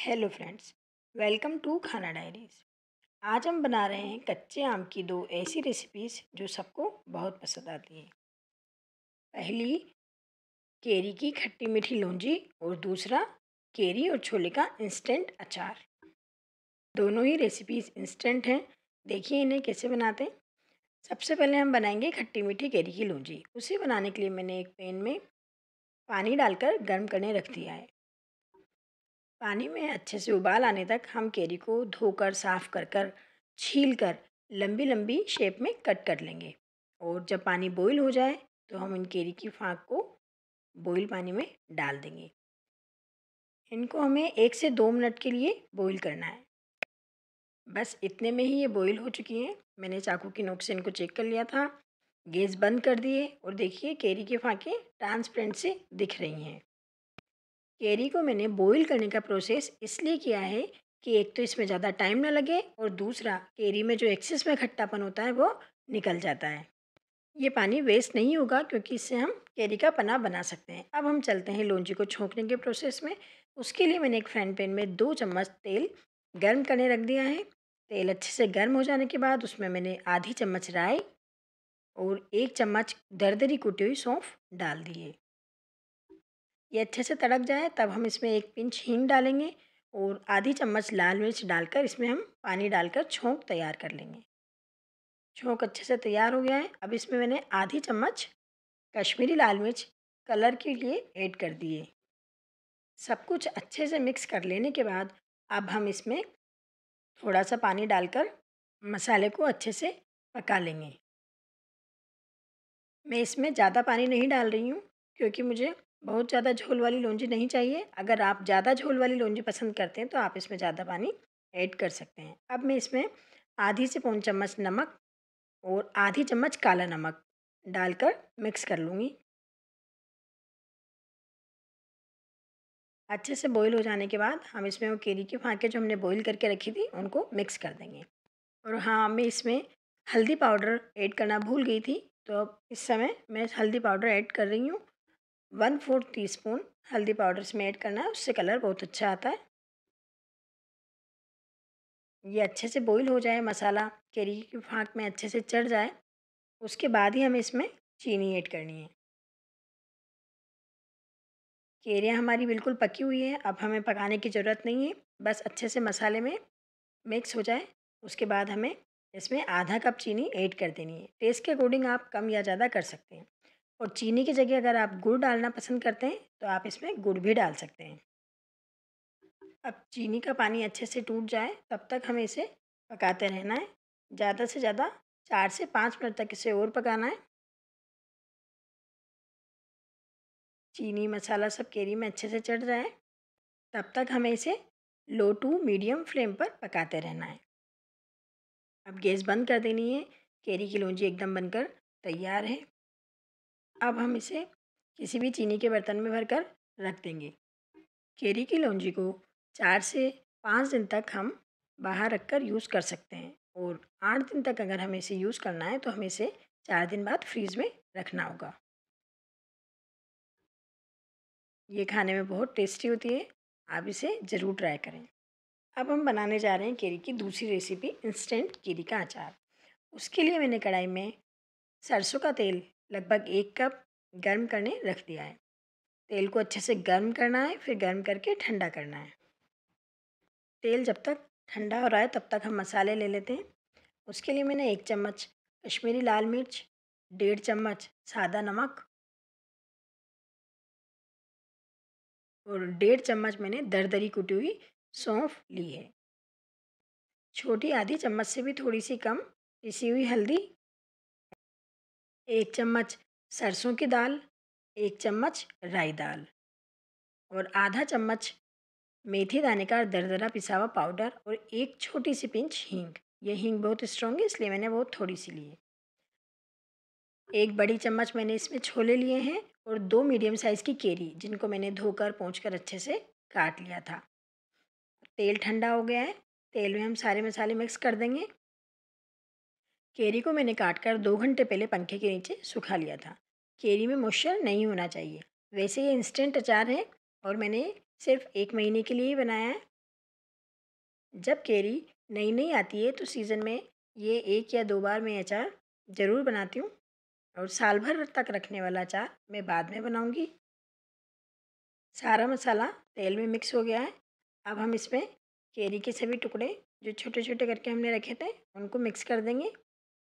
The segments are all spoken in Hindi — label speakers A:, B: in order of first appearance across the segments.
A: hello friends welcome to Khana diaries आज हम बना रहे हैं कच्चे आम की दो ऐसी रेसिपीज़ जो सबको बहुत पसंद आती है पहली केरी की खट्टी मीठी लौंजी और दूसरा केरी और छोले का इंस्टेंट अचार दोनों ही रेसिपीज़ इंस्टेंट हैं देखिए इन्हें कैसे बनाते हैं सबसे पहले हम बनाएंगे खट्टी मीठी केरी की लौंजी उसे बनाने के लिए मैंने एक पेन में पानी डालकर गर्म करने रख दिया है पानी में अच्छे से उबाल आने तक हम केरी को धोकर साफ कर कर छील कर लंबी लंबी शेप में कट कर लेंगे और जब पानी बॉईल हो जाए तो हम इन केरी की फाँक को बॉईल पानी में डाल देंगे इनको हमें एक से दो मिनट के लिए बॉईल करना है बस इतने में ही ये बॉईल हो चुकी हैं मैंने चाकू की नोक से इनको चेक कर लिया था गैस बंद कर दिए और देखिए केरी के फाँकें ट्रांसपेरेंट से दिख रही हैं कैरी को मैंने बॉईल करने का प्रोसेस इसलिए किया है कि एक तो इसमें ज़्यादा टाइम ना लगे और दूसरा कैरी में जो एक्सेस में खट्टापन होता है वो निकल जाता है ये पानी वेस्ट नहीं होगा क्योंकि इससे हम कैरी का पना बना सकते हैं अब हम चलते हैं लोंजी को छोंकने के प्रोसेस में उसके लिए मैंने एक फ्राइंग पैन में दो चम्मच तेल गर्म करने रख दिया है तेल अच्छे से गर्म हो जाने के बाद उसमें मैंने आधी चम्मच राई और एक चम्मच दरदरी कुटी हुई सौंफ डाल दिए ये अच्छे से तड़क जाए तब हम इसमें एक पिंच हींग डालेंगे और आधी चम्मच लाल मिर्च डालकर इसमें हम पानी डालकर छोंक तैयार कर लेंगे छोंक अच्छे से तैयार हो गया है अब इसमें मैंने आधी चम्मच कश्मीरी लाल मिर्च कलर के लिए ऐड कर दिए सब कुछ अच्छे से मिक्स कर लेने के बाद अब हम इसमें थोड़ा सा पानी डालकर मसाले को अच्छे से पका लेंगे मैं इसमें ज़्यादा पानी नहीं डाल रही हूँ क्योंकि मुझे बहुत ज़्यादा झोल वाली लोंजी नहीं चाहिए अगर आप ज़्यादा झोल वाली लोंजी पसंद करते हैं तो आप इसमें ज़्यादा पानी ऐड कर सकते हैं अब मैं इसमें आधी से पौन चम्मच नमक और आधी चम्मच काला नमक डालकर मिक्स कर लूँगी अच्छे से बॉईल हो जाने के बाद हम इसमें वो केरी के फाँके जो हमने बॉईल करके रखी थी उनको मिक्स कर देंगे और हाँ मैं इसमें हल्दी पाउडर ऐड करना भूल गई थी तो अब इस समय मैं हल्दी पाउडर ऐड कर रही हूँ वन फोर्थ टी स्पून हल्दी पाउडर इसमें ऐड करना है उससे कलर बहुत अच्छा आता है ये अच्छे से बॉईल हो जाए मसाला केरी की फाँक में अच्छे से चढ़ जाए उसके बाद ही हमें इसमें चीनी ऐड करनी है केरियाँ हमारी बिल्कुल पकी हुई है अब हमें पकाने की ज़रूरत नहीं है बस अच्छे से मसाले में मिक्स हो जाए उसके बाद हमें इसमें आधा कप चीनी ऐड कर देनी है टेस्ट के अकॉर्डिंग आप कम या ज़्यादा कर सकते हैं और चीनी की जगह अगर आप गुड़ डालना पसंद करते हैं तो आप इसमें गुड़ भी डाल सकते हैं अब चीनी का पानी अच्छे से टूट जाए तब तक हमें इसे पकाते रहना है ज़्यादा से ज़्यादा चार से पाँच मिनट तक इसे और पकाना है चीनी मसाला सब केरी में अच्छे से चढ़ जाए तब तक हमें इसे लो टू मीडियम फ्लेम पर पकाते रहना है अब गैस बंद कर देनी है केरी की लोंजी एकदम बनकर तैयार है अब हम इसे किसी भी चीनी के बर्तन में भरकर रख देंगे केरी की लौंजी को चार से पाँच दिन तक हम बाहर रख कर यूज़ कर सकते हैं और आठ दिन तक अगर हमें इसे यूज़ करना है तो हमें इसे चार दिन बाद फ्रीज में रखना होगा ये खाने में बहुत टेस्टी होती है आप इसे ज़रूर ट्राई करें अब हम बनाने जा रहे हैं केरी की दूसरी रेसिपी इंस्टेंट केरी का अचार उसके लिए मैंने कढ़ाई में सरसों का तेल लगभग एक कप गर्म करने रख दिया है तेल को अच्छे से गर्म करना है फिर गर्म करके ठंडा करना है तेल जब तक ठंडा हो रहा है तब तक हम मसाले ले लेते हैं उसके लिए मैंने एक चम्मच कश्मीरी लाल मिर्च डेढ़ चम्मच सादा नमक और डेढ़ चम्मच मैंने दरदरी कुटी हुई सौंफ ली है छोटी आधी चम्मच से भी थोड़ी सी कम पिसी हुई हल्दी एक चम्मच सरसों की दाल एक चम्मच राई दाल और आधा चम्मच मेथी दाने का दरदरा पिसा हुआ पाउडर और एक छोटी सी पिंच हींग ये हींग बहुत स्ट्रॉन्ग है इसलिए मैंने बहुत थोड़ी सी ली है एक बड़ी चम्मच मैंने इसमें छोले लिए हैं और दो मीडियम साइज़ की केरी जिनको मैंने धोकर पोंछ कर अच्छे से काट लिया था तेल ठंडा हो गया है तेल में हम सारे मसाले मिक्स कर देंगे केरी को मैंने काट कर दो घंटे पहले पंखे के नीचे सुखा लिया था केरी में मॉइस्चर नहीं होना चाहिए वैसे ये इंस्टेंट अचार है और मैंने सिर्फ एक महीने के लिए ही बनाया है जब केरी नई नई आती है तो सीज़न में ये एक या दो बार मैं अचार ज़रूर बनाती हूँ और साल भर तक रखने वाला अचार मैं बाद में बनाऊँगी सारा मसाला तेल में मिक्स हो गया है अब हम इसमें केरी के सभी टुकड़े जो छोटे छोटे करके हमने रखे थे उनको मिक्स कर देंगे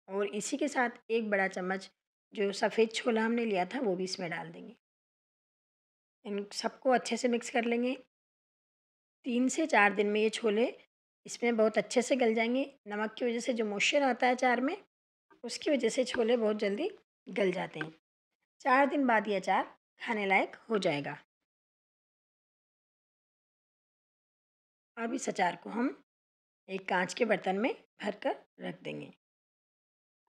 A: और इसी के साथ एक बड़ा चम्मच जो सफ़ेद छोला हमने लिया था वो भी इसमें डाल देंगे इन सबको अच्छे से मिक्स कर लेंगे तीन से चार दिन में ये छोले इसमें बहुत अच्छे से गल जाएंगे नमक की वजह से जो मॉइस्चर आता है अचार में उसकी वजह से छोले बहुत जल्दी गल जाते हैं चार दिन बाद ये अचार खाने लायक हो जाएगा अब इस अचार को हम एक कांच के बर्तन में भरकर रख देंगे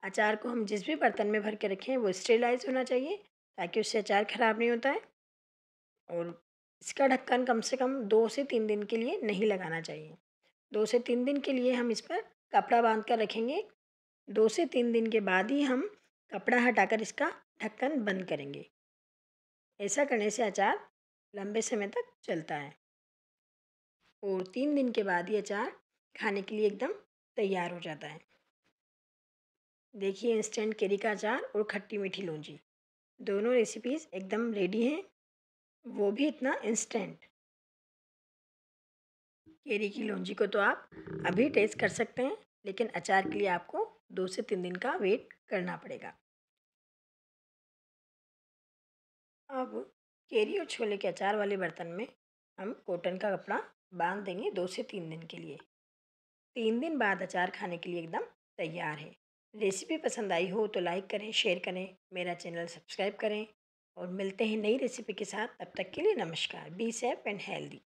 A: अचार को हम जिस भी बर्तन में भर के रखें वो स्टेलाइज होना चाहिए ताकि उससे अचार ख़राब नहीं होता है और इसका ढक्कन कम से कम दो से तीन दिन के लिए नहीं लगाना चाहिए दो से तीन दिन के लिए हम इस पर कपड़ा बांध कर रखेंगे दो से तीन दिन के बाद ही हम कपड़ा हटाकर इसका ढक्कन बंद करेंगे ऐसा करने से अचार लंबे समय तक चलता है और तीन दिन के बाद ही अचार खाने के लिए एकदम तैयार हो जाता है देखिए इंस्टेंट केरी का अचार और खट्टी मीठी लूंजी दोनों रेसिपीज़ एकदम रेडी हैं वो भी इतना इंस्टेंट केरी की लूंजी को तो आप अभी टेस्ट कर सकते हैं लेकिन अचार के लिए आपको दो से तीन दिन का वेट करना पड़ेगा अब केरी और छोले के अचार वाले बर्तन में हम कॉटन का कपड़ा बांध देंगे दो से तीन दिन के लिए तीन दिन बाद अचार खाने के लिए एकदम तैयार है रेसिपी पसंद आई हो तो लाइक करें शेयर करें मेरा चैनल सब्सक्राइब करें और मिलते हैं नई रेसिपी के साथ तब तक के लिए नमस्कार बी सेफ एंड हेल्दी